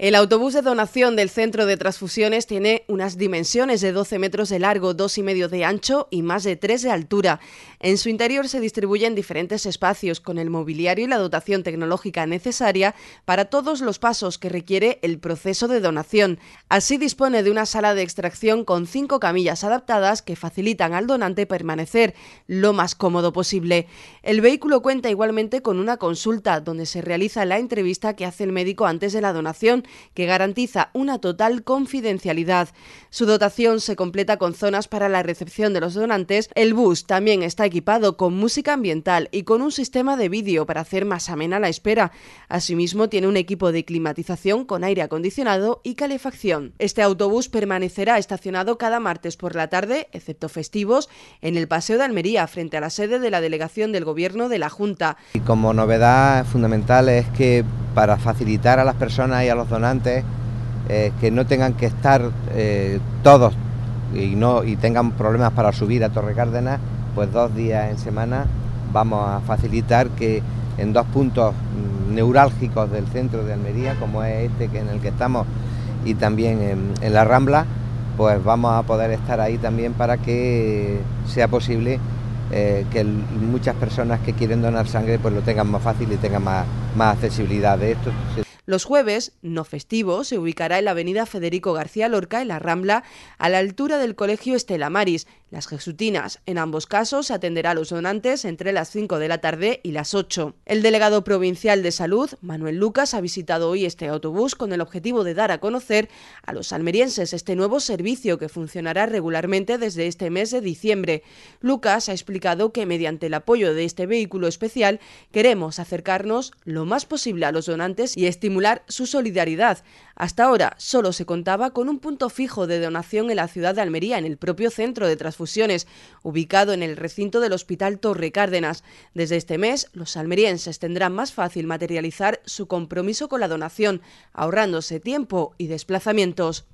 El autobús de donación del centro de transfusiones tiene unas dimensiones de 12 metros de largo, 2,5 de ancho y más de 3 de altura. En su interior se distribuyen diferentes espacios con el mobiliario y la dotación tecnológica necesaria para todos los pasos que requiere el proceso de donación. Así dispone de una sala de extracción con cinco camillas adaptadas que facilitan al donante permanecer lo más cómodo posible. El vehículo cuenta igualmente con una consulta donde se realiza la entrevista que hace el médico antes de la donación que garantiza una total confidencialidad. Su dotación se completa con zonas para la recepción de los donantes. El bus también está equipado con música ambiental y con un sistema de vídeo para hacer más amena la espera. Asimismo, tiene un equipo de climatización con aire acondicionado y calefacción. Este autobús permanecerá estacionado cada martes por la tarde, excepto festivos, en el Paseo de Almería, frente a la sede de la delegación del Gobierno de la Junta. Y como novedad fundamental es que para facilitar a las personas y a los donantes eh, que no tengan que estar eh, todos y no y tengan problemas para subir a Torre Cárdenas, pues dos días en semana vamos a facilitar que en dos puntos neurálgicos del centro de Almería, como es este que en el que estamos y también en la Rambla, pues vamos a poder estar ahí también para que sea posible eh, que muchas personas que quieren donar sangre pues lo tengan más fácil y tengan más, accesibilidad de esto. Los jueves, no festivos, se ubicará en la avenida Federico García Lorca, en la Rambla, a la altura del Colegio Estela Maris, las jesutinas. en ambos casos, atenderá a los donantes entre las 5 de la tarde y las 8. El delegado provincial de salud, Manuel Lucas, ha visitado hoy este autobús con el objetivo de dar a conocer a los almerienses este nuevo servicio que funcionará regularmente desde este mes de diciembre. Lucas ha explicado que mediante el apoyo de este vehículo especial queremos acercarnos lo más posible a los donantes y estimular su solidaridad. Hasta ahora solo se contaba con un punto fijo de donación en la ciudad de Almería, en el propio centro de transformación fusiones ubicado en el recinto del Hospital Torre Cárdenas. Desde este mes, los almerienses tendrán más fácil materializar su compromiso con la donación, ahorrándose tiempo y desplazamientos.